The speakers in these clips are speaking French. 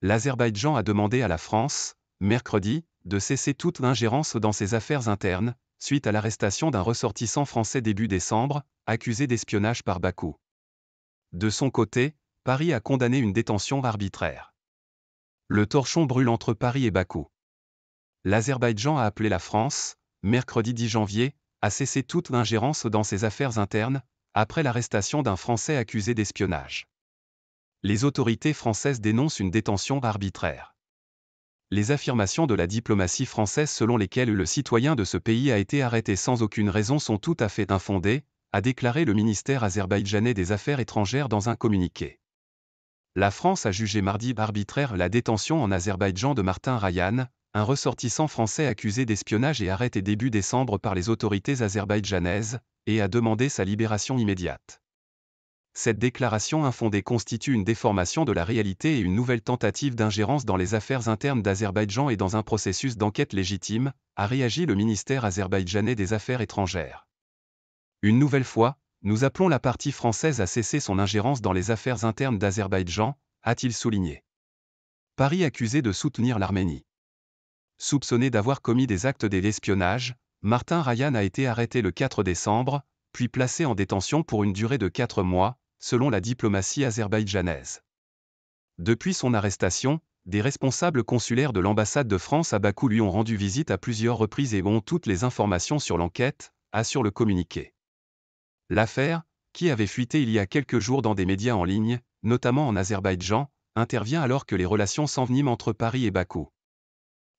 l'Azerbaïdjan a demandé à la France, mercredi, de cesser toute l'ingérence dans ses affaires internes, suite à l'arrestation d'un ressortissant français début décembre, accusé d'espionnage par Bakou. De son côté, Paris a condamné une détention arbitraire. Le torchon brûle entre Paris et Bakou. L'Azerbaïdjan a appelé la France, mercredi 10 janvier, à cesser toute l'ingérence dans ses affaires internes, après l'arrestation d'un Français accusé d'espionnage les autorités françaises dénoncent une détention arbitraire. Les affirmations de la diplomatie française selon lesquelles le citoyen de ce pays a été arrêté sans aucune raison sont tout à fait infondées, a déclaré le ministère azerbaïdjanais des Affaires étrangères dans un communiqué. La France a jugé mardi arbitraire la détention en Azerbaïdjan de Martin Ryan, un ressortissant français accusé d'espionnage et arrêté début décembre par les autorités azerbaïdjanaises, et a demandé sa libération immédiate cette déclaration infondée constitue une déformation de la réalité et une nouvelle tentative d'ingérence dans les affaires internes d'Azerbaïdjan et dans un processus d'enquête légitime, a réagi le ministère azerbaïdjanais des Affaires étrangères. Une nouvelle fois, nous appelons la partie française à cesser son ingérence dans les affaires internes d'Azerbaïdjan, a-t-il souligné. Paris accusé de soutenir l'Arménie. Soupçonné d'avoir commis des actes d'espionnage, Martin Ryan a été arrêté le 4 décembre, puis placé en détention pour une durée de 4 mois, selon la diplomatie azerbaïdjanaise. Depuis son arrestation, des responsables consulaires de l'ambassade de France à Bakou lui ont rendu visite à plusieurs reprises et ont toutes les informations sur l'enquête, assure le communiqué. L'affaire, qui avait fuité il y a quelques jours dans des médias en ligne, notamment en Azerbaïdjan, intervient alors que les relations s'enveniment entre Paris et Bakou.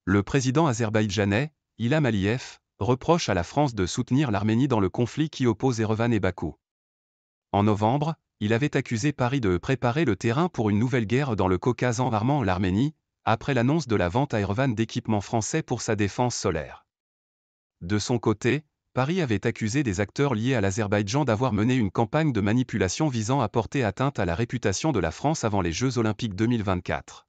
Le président azerbaïdjanais, Ilham Aliyev, reproche à la France de soutenir l'Arménie dans le conflit qui oppose Erevan et Bakou. En novembre, il avait accusé Paris de préparer le terrain pour une nouvelle guerre dans le Caucase en armant l'Arménie, après l'annonce de la vente à Irvan d'équipements français pour sa défense solaire. De son côté, Paris avait accusé des acteurs liés à l'Azerbaïdjan d'avoir mené une campagne de manipulation visant à porter atteinte à la réputation de la France avant les Jeux olympiques 2024.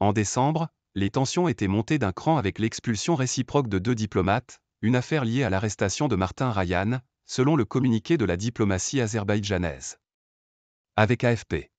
En décembre, les tensions étaient montées d'un cran avec l'expulsion réciproque de deux diplomates, une affaire liée à l'arrestation de Martin Ryan, selon le communiqué de la diplomatie azerbaïdjanaise avec AFP.